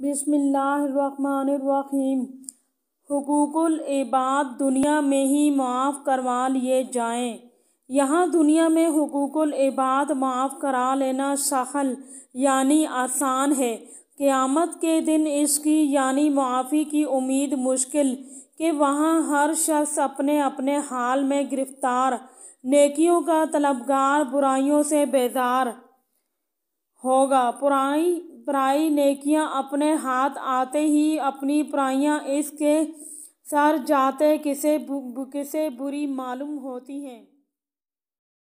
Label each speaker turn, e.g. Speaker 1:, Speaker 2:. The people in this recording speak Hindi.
Speaker 1: बिसमीम हकूकुल इबाद दुनिया में ही माफ़ करवा लिए जाएं यहाँ दुनिया में हकूकुल इबाद माफ़ करा लेना सहल यानी आसान है क़यामत के दिन इसकी यानी मुआफ़ी की उम्मीद मुश्किल कि वहाँ हर शख्स अपने अपने हाल में गिरफ्तार नेकियों का तलबगार बुराइयों से बेजार होगा पुराई पराई नेकियां अपने हाथ आते ही अपनी पराइयां इसके सर जाते किसे किसे बुरी मालूम होती हैं